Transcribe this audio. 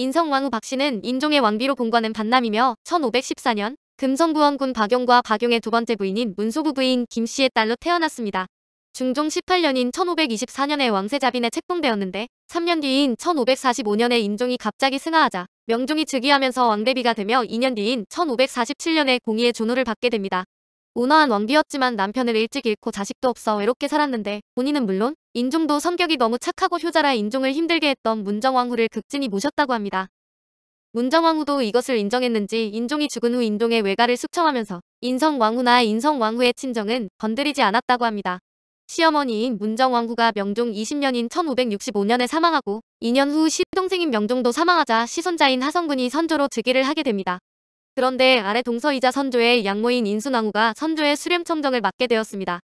인성왕후 박씨는 인종의 왕비로 공관은 반남이며 1514년 금성구원군 박용과 박용의 두 번째 부인인 문소부 부인 김씨의 딸로 태어났습니다. 중종 18년인 1524년에 왕세자빈에 책봉되었는데 3년 뒤인 1545년에 인종이 갑자기 승하하자 명종이 즉위하면서 왕대비가 되며 2년 뒤인 1547년에 공의의 존호를 받게 됩니다. 온화한 원비였지만 남편을 일찍 잃고 자식도 없어 외롭게 살았는데 본인은 물론 인종도 성격이 너무 착하고 효자라 인종을 힘들게 했던 문정왕후를 극진히 모셨다고 합니다. 문정왕후도 이것을 인정했는지 인종이 죽은 후 인종의 외가를 숙청하면서 인성왕후나 인성왕후의 친정은 건드리지 않았다고 합니다. 시어머니인 문정왕후가 명종 20년인 1565년에 사망하고 2년 후 시동생인 명종도 사망하자 시손자인 하성군이 선조로 즉위를 하게 됩니다. 그런데 아래 동서이자 선조의 양모인 인순왕후가 선조의 수렴청정을 맡게 되었습니다.